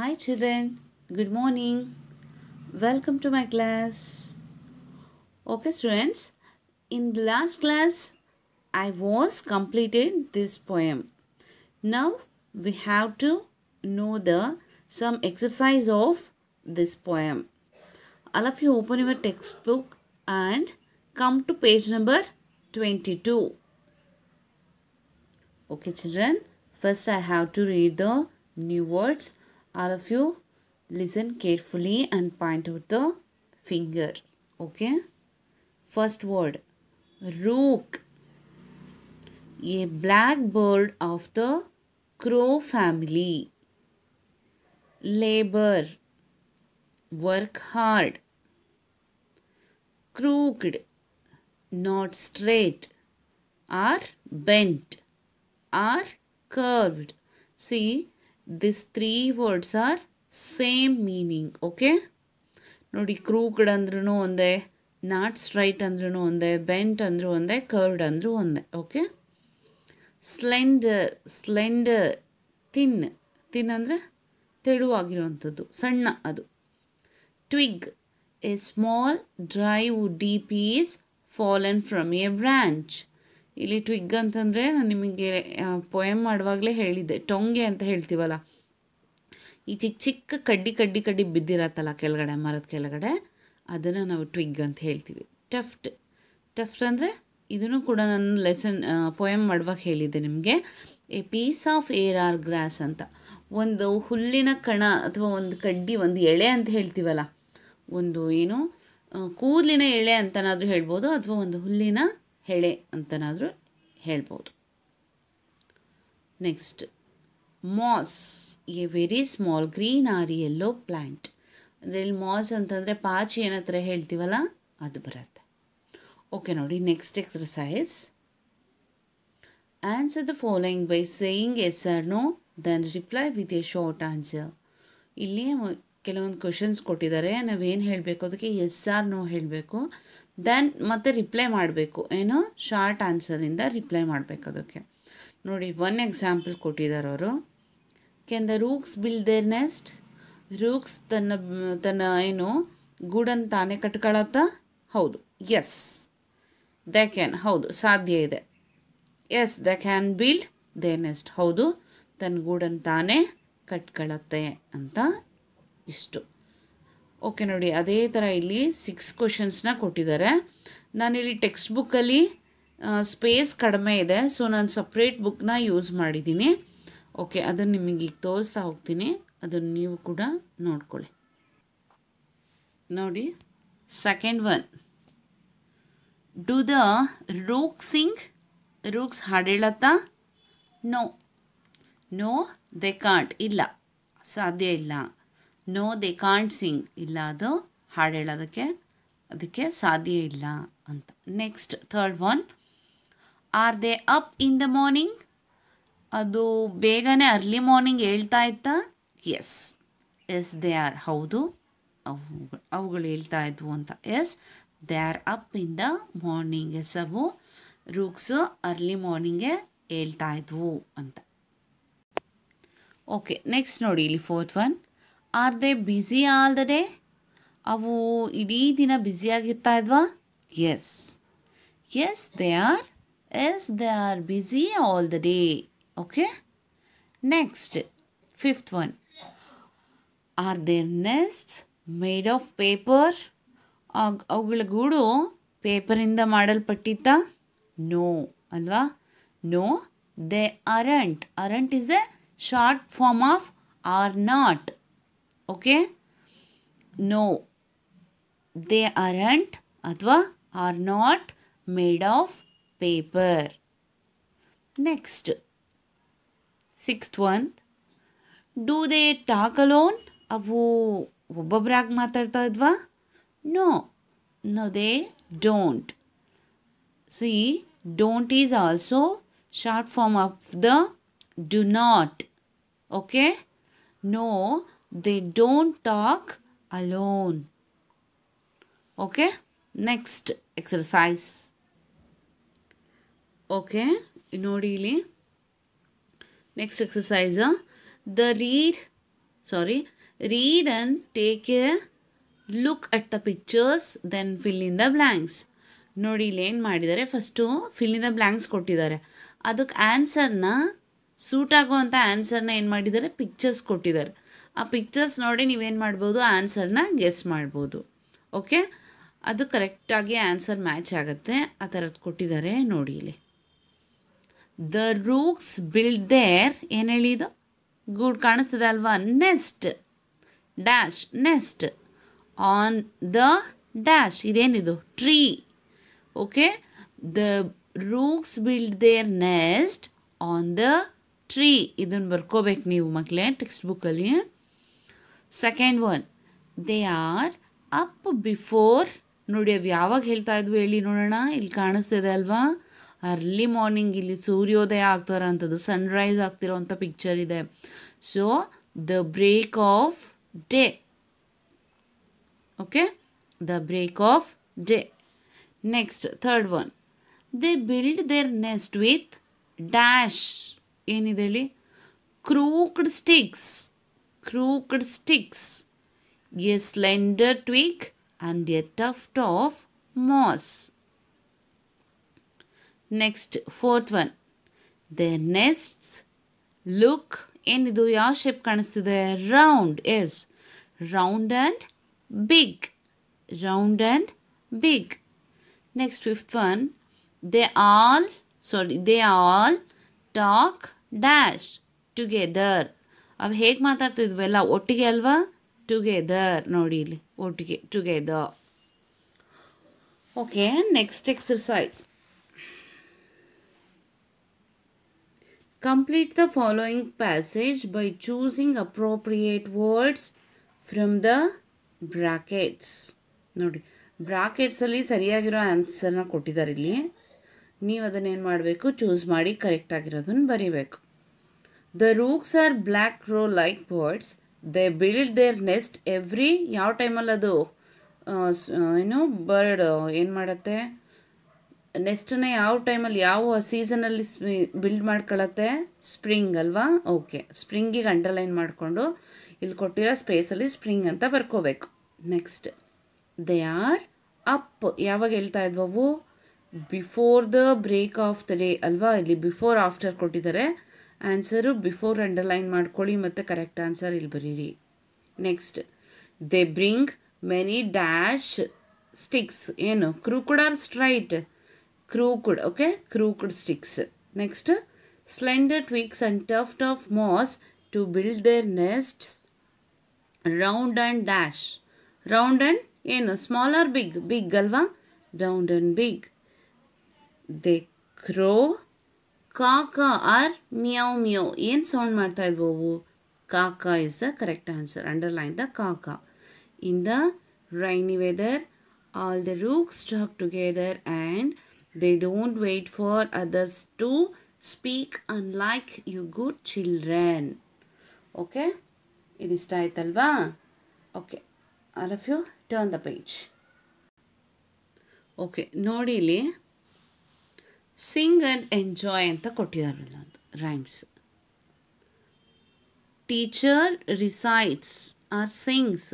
Hi children, good morning. Welcome to my class. Okay students, in the last class I was completed this poem. Now we have to know the some exercise of this poem. All of you open your textbook and come to page number 22. Okay children, first I have to read the new words all of you listen carefully and point out the finger okay first word rook a black bird of the crow family labor work hard crooked not straight are bent are curved see this three words are same meaning okay ನೋಡಿ crooked ಅಂದ್ರೂ ಒಂದೇ not straight ಅಂದ್ರೂ ಒಂದೇ bent ಅಂದರೂ ಒಂದೇ curd ಅಂದರೂ ಒಂದೇ okay slender slender ತಿನ್ ತಿನ್ ಅಂದರೆ ತೆಳುವಾಗಿರುವಂಥದ್ದು ಸಣ್ಣ ಅದು twig a small dry wood the piece fallen from a branch ಇಲ್ಲಿ ಟ್ವಿಗ್ ಅಂತಂದರೆ ನಾನು ನಿಮಗೆ ಪೊಯಮ್ ಮಾಡುವಾಗಲೇ ಹೇಳಿದ್ದೆ ಟೊಂಗೆ ಅಂತ ಹೇಳ್ತೀವಲ್ಲ ಈ ಚಿಕ್ಕ ಚಿಕ್ಕ ಕಡ್ಡಿ ಕಡ್ಡಿ ಕಡ್ಡಿ ಬಿದ್ದಿರತ್ತಲ್ಲ ಕೆಳಗಡೆ ಮರದ ಕೆಳಗಡೆ ಅದನ್ನು ನಾವು ಟ್ವಿಗ್ ಅಂತ ಹೇಳ್ತೀವಿ ಟಫ್ಟ್ ಟಫ್ಟ್ ಅಂದರೆ ಇದನ್ನು ಕೂಡ ನಾನು ಲೆಸನ್ ಪೊಯಮ್ ಮಾಡುವಾಗ ಹೇಳಿದ್ದೆ ನಿಮಗೆ a piece of air or grass ಅಂತ ಒಂದು ಹುಲ್ಲಿನ ಕಣ ಅಥವಾ ಒಂದು ಕಡ್ಡಿ ಒಂದು ಎಳೆ ಅಂತ ಹೇಳ್ತೀವಲ್ಲ ಒಂದು ಏನು ಕೂದಲಿನ ಎಳೆ ಅಂತನಾದರೂ ಹೇಳ್ಬೋದು ಅಥವಾ ಒಂದು ಹುಲ್ಲಿನ ಹೆಳೆ ಅಂತನಾದರೂ ಹೇಳ್ಬೋದು next moss a very small green or yellow plant ಅಂದರೆ ಇಲ್ಲಿ ಮಾಸ್ ಅಂತಂದರೆ ಪಾಚಿ ಏನತ್ರ ಹೇಳ್ತೀವಲ್ಲ ಅದು ಬರುತ್ತೆ ಓಕೆ ನೋಡಿ next exercise answer the following by saying yes or no then reply with a short answer ಇಲ್ಲಿ ಕೆಲವೊಂದು ಕ್ವಶನ್ಸ್ ಕೊಟ್ಟಿದ್ದಾರೆ ನಾವೇನು ಹೇಳಬೇಕು ಅದಕ್ಕೆ ಎಸ್ ಆರ್ ನೋ ಹೇಳಬೇಕು ದೆನ್ ಮತ್ತೆ ರಿಪ್ಲೈ ಮಾಡಬೇಕು ಏನು ಶಾರ್ಟ್ ಆನ್ಸರಿಂದ ರಿಪ್ಲೈ ಮಾಡಬೇಕು ಅದಕ್ಕೆ ನೋಡಿ ಒನ್ ಎಕ್ಸಾಂಪಲ್ ಕೊಟ್ಟಿದ್ದಾರೆ ಅವರು can the rooks build their nest rooks ತನ್ನ ತನ್ನ ಏನು ಗೂಡನ್ ತಾನೇ ಕಟ್ಕೊಳತ್ತಾ ಹೌದು ಎಸ್ ದ ಕ್ಯಾನ್ ಹೌದು ಸಾಧ್ಯ ಇದೆ yes the can build their nest ಹೌದು ತನ್ನ ಗೂಡನ್ ತಾನೇ ಕಟ್ಕೊಳತ್ತೆ ಅಂತ ಇಷ್ಟು ಓಕೆ ನೋಡಿ ಅದೇ ಥರ ಇಲ್ಲಿ ಸಿಕ್ಸ್ ಕ್ವಶನ್ಸ್ನ ಕೊಟ್ಟಿದ್ದಾರೆ ನಾನಿಲ್ಲಿ ಟೆಕ್ಸ್ಟ್ ಬುಕ್ಕಲ್ಲಿ ಸ್ಪೇಸ್ ಕಡಿಮೆ ಇದೆ ಸೊ ನಾನು ಸಪ್ರೇಟ್ ಬುಕ್ನ ಯೂಸ್ ಮಾಡಿದ್ದೀನಿ ಓಕೆ ಅದನ್ನು ನಿಮಗೆ ಈಗ ತೋರಿಸ್ತಾ ಹೋಗ್ತೀನಿ ಅದನ್ನು ನೀವು ಕೂಡ ನೋಡ್ಕೊಳ್ಳಿ ನೋಡಿ second one do the rook sing rooks ಹಾಡೇಳತ್ತ ನೋ ನೋ ದೆ ಕಾಂಟ್ ಇಲ್ಲ ಸಾಧ್ಯ ಇಲ್ಲ ನೋ ದೇ ಕಾಂಟ್ ಸಿಂಗ್ ಇಲ್ಲ ಅದು ಹಾಡು ಹೇಳೋದಕ್ಕೆ ಅದಕ್ಕೆ ಸಾಧ್ಯ ಇಲ್ಲ ಅಂತ next third one are they up in the morning ಅದು ಬೇಗನೆ ಅರ್ಲಿ ಮಾರ್ನಿಂಗ್ ಹೇಳ್ತಾ ಇತ್ತಾ ಎಸ್ ಎಸ್ ದೇ ಆರ್ ಹೌದು ಅವುಗಳು ಅವುಗಳು ಹೇಳ್ತಾ ಇದ್ವು ಅಂತ yes they are up in the morning yes ಅವು ರೂಕ್ಸು ಅರ್ಲಿ ಮಾರ್ನಿಂಗೇ ಹೇಳ್ತಾ ಇದ್ವು ಅಂತ ಓಕೆ ನೆಕ್ಸ್ಟ್ ನೋಡಿ ಇಲ್ಲಿ fourth one are they busy all the day ಅವು ಇಡೀ ದಿನ ಬ್ಯುಸಿಯಾಗಿರ್ತಾ ಇದ್ವಾ yes yes they are yes they are busy all the day okay next fifth one are they nest made of paper ಅವುಗಳ ಗೂಡು ಪೇಪರಿಂದ ಮಾಡಲ್ಪಟ್ಟಿತ್ತ ನೋ ಅಲ್ವಾ no they aren't aren't is a short form of are not okay no they aren't adva are not made of paper next sixth one do they talk alone avu ಒಬ್ಬೊಬ್ಬರಾಗಿ No, no, they don't. See, don't is also short form of the do not. Okay, no. They don't talk alone. Okay. Next exercise okay ನೋಡಿ ಇಲ್ಲಿ next exercise the read sorry read and take care look at the pictures then fill in the blanks ನೋಡಿ ಇಲ್ಲಿ ಏನು ಮಾಡಿದ್ದಾರೆ first fill in the blanks ಕೊಟ್ಟಿದ್ದಾರೆ ಅದಕ್ಕೆ ಆನ್ಸರ್ನ suit ಆಗುವಂಥ ಆನ್ಸರ್ನ ಏನು ಮಾಡಿದ್ದಾರೆ ಪಿಕ್ಚರ್ಸ್ ಕೊಟ್ಟಿದ್ದಾರೆ ಆ ಪಿಕ್ಚರ್ಸ್ ನೋಡಿ ನೀವೇನು ಮಾಡ್ಬೋದು ಆನ್ಸರ್ನ ಗೆಸ್ ಮಾಡ್ಬೋದು ಓಕೆ ಅದು ಕರೆಕ್ಟಾಗಿ ಆನ್ಸರ್ ಮ್ಯಾಚ್ ಆಗುತ್ತೆ ಆ ಥರದ್ದು ಕೊಟ್ಟಿದ್ದಾರೆ ನೋಡಿ ಇಲ್ಲಿ ದ ರೂಕ್ಸ್ ಬಿಲ್ಡ್ ದೇರ್ ಏನು ಹೇಳಿದು ಗೂಡ್ ಕಾಣಿಸ್ತದೆ ಅಲ್ವಾ nest dash nest on the dash ಇದೇನಿದು tree okay the rooks build their nest on the tree ಇದನ್ನು ಬರ್ಕೋಬೇಕು ನೀವು ಮಕ್ಕಳೇ ಟೆಕ್ಸ್ಟ್ ಬುಕ್ಕಲ್ಲಿ second one they are up before ನೋಡಿ ಅವು ಯಾವಾಗ ಹೇಳ್ತಾ ಇದ್ವು ಹೇಳಿ ನೋಡೋಣ ಇಲ್ಲಿ ಕಾಣಿಸ್ತಿದೆ ಅಲ್ವಾ ಅರ್ಲಿ ಮಾರ್ನಿಂಗ್ ಇಲ್ಲಿ ಸೂರ್ಯೋದಯ ಆಗ್ತಾರಂಥದ್ದು ಸನ್ರೈಸ್ ಆಗ್ತಿರೋವಂಥ ಪಿಕ್ಚರ್ ಇದೆ so the break of day okay the break of day next third one they build their nest with dash ಏನಿದೆ ಹೇಳಿ crooked sticks crooked sticks, a slender twig and a tuft of moss. Next, fourth one. Their nests look in the see considered round is round and big. Round and big. Next, fifth one. They all, sorry, they all talk dash together. ಅವು ಹೇಗೆ ಮಾತಾಡ್ತಿದ್ವೆಲ್ಲ ಒಟ್ಟಿಗೆ ಅಲ್ವಾ together ನೋಡಿ ಇಲ್ಲಿ ಒಟ್ಟಿಗೆ together okay next exercise complete the following passage by choosing appropriate words from the brackets ನೋಡಿ ಬ್ರಾಕೆಟ್ಸಲ್ಲಿ ಸರಿಯಾಗಿರೋ ಆನ್ಸರ್ನ ಕೊಟ್ಟಿದ್ದಾರೆ ಇಲ್ಲಿ ನೀವು ಅದನ್ನೇನು ಮಾಡಬೇಕು ಚೂಸ್ ಮಾಡಿ ಕರೆಕ್ಟಾಗಿರೋದನ್ನು ಬರೀಬೇಕು the rooks are black crow like birds they build their nest every ಯಾವ ಟೈಮಲ್ಲಿ ಅದು ಏನು ಬರ್ಡ್ ಏನು ಮಾಡತ್ತೆ ನೆಸ್ಟನ್ನ ಯಾವ ಟೈಮಲ್ಲಿ ಯಾವ ಸೀಸನಲ್ಲಿ ಬಿಲ್ಡ್ ಮಾಡ್ಕೊಳತ್ತೆ ಸ್ಪ್ರಿಂಗ್ ಅಲ್ವಾ ಓಕೆ ಸ್ಪ್ರಿಂಗಿಗೆ ಅಂಡರ್ಲೈನ್ ಮಾಡಿಕೊಂಡು ಇಲ್ಲಿ ಕೊಟ್ಟಿರೋ ಸ್ಪೇಸಲ್ಲಿ ಸ್ಪ್ರಿಂಗ್ ಅಂತ ಬರ್ಕೋಬೇಕು ನೆಕ್ಸ್ಟ್ ದೇ ಆರ್ ಅಪ್ ಯಾವಾಗ ಹೇಳ್ತಾ ಇದ್ವವು before the break of the day ಅಲ್ವಾ ಇಲ್ಲಿ ಬಿಫೋರ್ ಆಫ್ಟರ್ ಕೊಟ್ಟಿದ್ದಾರೆ ಆನ್ಸರು ಬಿಫೋರ್ ಅಂಡರ್ಲೈನ್ ಮಾಡ್ಕೊಳ್ಳಿ ಮತ್ತು ಕರೆಕ್ಟ್ ಆನ್ಸರ್ ಇಲ್ಲಿ ಬರೀರಿ next they bring many dash sticks ಏನು crooked or straight crooked okay crooked sticks next slender twigs and tuft of moss to build their next round and dash round and ಏನು small or big big ಅಲ್ವಾ round and big the crow ಕಾಕ or meow meow ಏನು sound ಮಾಡ್ತಾ ಇದ್ವು ಅವು ಕಾಕ is the correct answer underline the ಕಾಕ in the rainy weather all the rooks talk together and they don't wait for others to speak like you good children okay ಇದಿಷ್ಟ ಆಯ್ತಲ್ವಾ okay all of you turn the page okay ನೋಡಿ ಇಲ್ಲಿ sing and enjoy ಅಂತ ಕೊಟ್ಟಿದ್ದಾರಲ್ಲ ಅದು rhymes teacher recites or sings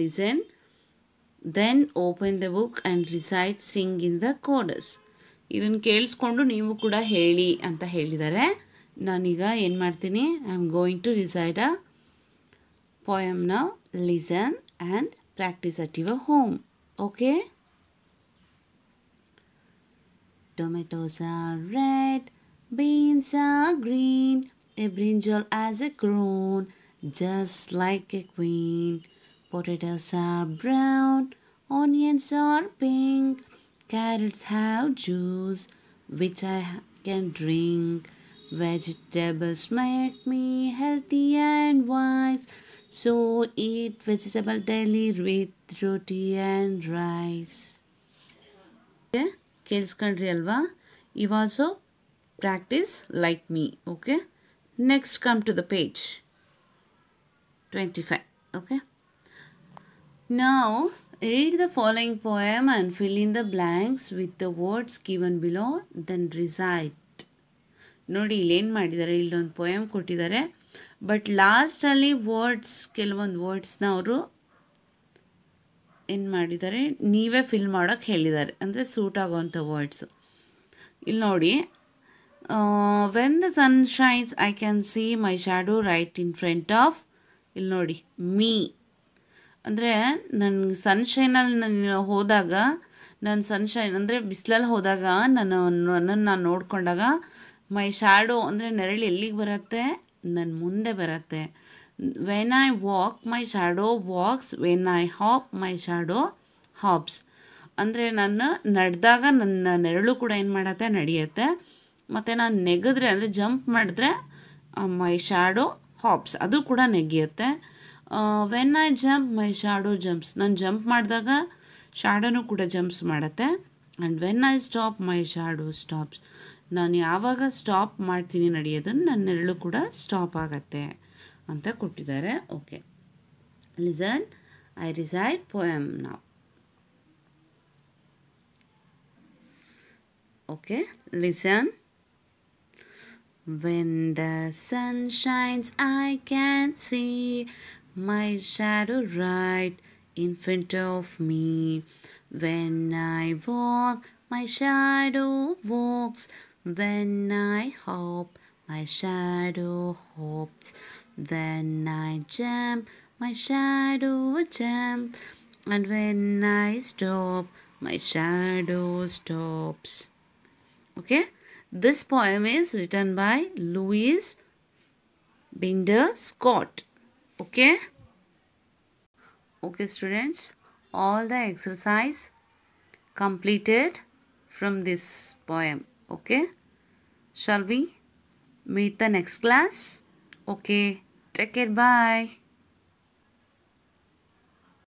listen then open the book and recite sing in the ಕೋಡಸ್ ಇದನ್ನು ಕೇಳಿಸ್ಕೊಂಡು ನೀವು ಕೂಡ ಹೇಳಿ ಅಂತ ಹೇಳಿದ್ದಾರೆ ನಾನೀಗ ಏನು ಮಾಡ್ತೀನಿ I am going to recite a ಪೋಯಮ್ನ listen and practice at your home okay Tomatoes are red, beans are green, a brinjal has a crown, just like a queen. Potatoes are brown, onions are pink, carrots have juice, which I can drink. Vegetables make me healthy and wise. So eat vegetable daily with roti and rice. ಕೇಳಿಸ್ಕೊಂಡ್ರಿ ಅಲ್ವಾ ಇ also practice like me okay next come to the page twenty five okay ನಾವು read the following poem and fill in the blanks with the words given below then recite ನೋಡಿ ಇಲ್ಲೇನು ಮಾಡಿದ್ದಾರೆ ಇಲ್ಲೊಂದು poem ಕೊಟ್ಟಿದ್ದಾರೆ but ಲಾಸ್ಟಲ್ಲಿ words ಕೆಲವೊಂದು ವರ್ಡ್ಸ್ನ ಅವರು ಏನು ಮಾಡಿದ್ದಾರೆ ನೀವೇ ಫಿಲ್ ಮಾಡೋಕ್ಕೆ ಹೇಳಿದ್ದಾರೆ ಅಂದರೆ ಸೂಟ್ ಆಗೋವಂಥ ವರ್ಡ್ಸು ಇಲ್ಲಿ ನೋಡಿ when the sun shines I can see my shadow right in front of ಇಲ್ಲಿ ನೋಡಿ ಮೀ ಅಂದರೆ ನನ್ನ ಸನ್ಶೈನಲ್ಲಿ ನಾನು ಹೋದಾಗ ನನ್ನ ಸನ್ಶೈನ್ ಅಂದರೆ ಬಿಸಿಲಲ್ಲಿ ಹೋದಾಗ ನಾನು ನನ್ನನ್ನು ನಾನು ನೋಡಿಕೊಂಡಾಗ ಮೈ ಶ್ಯಾಡೋ ಅಂದರೆ ನೆರಳು ಎಲ್ಲಿಗೆ ಬರುತ್ತೆ ನನ್ನ ಮುಂದೆ ಬರುತ್ತೆ when I walk my shadow walks when I hop my shadow hops ಅಂದರೆ ನಾನು ನಡೆದಾಗ ನನ್ನ ನೆರಳು ಕೂಡ ಏನು ಮಾಡತ್ತೆ ನಡೆಯುತ್ತೆ ಮತ್ತು ನಾನು ನೆಗೆದ್ರೆ ಅಂದರೆ ಜಂಪ್ ಮಾಡಿದ್ರೆ ಮೈ ಶಾಡೋ ಹಾಪ್ಸ್ ಅದು ಕೂಡ ನೆಗೆಯುತ್ತೆ when I jump my shadow jumps ನಾನು ಜಂಪ್ ಮಾಡಿದಾಗ ಶಾಡೋನು ಕೂಡ ಜಂಪ್ಸ್ ಮಾಡುತ್ತೆ and when I stop my shadow stops ನಾನು ಯಾವಾಗ ಸ್ಟಾಪ್ ಮಾಡ್ತೀನಿ ನಡೆಯೋದನ್ನು ನನ್ನ ನೆರಳು ಕೂಡ ಸ್ಟಾಪ್ ಆಗುತ್ತೆ ಅಂತ ಕೊಟ್ಟಿದ್ದಾರೆ okay listen I recite poem ನಾವು okay listen when the sun shines I can see my shadow right in front of me. When I walk, my shadow walks. When I hop, my shadow hops. Then I jump, my shadow will jump. And when I stop, my shadow stops. Okay. This poem is written by Louise Binder Scott. Okay. Okay students. All the exercise completed from this poem. Okay. Shall we meet the next class? Okay. Take it. Bye.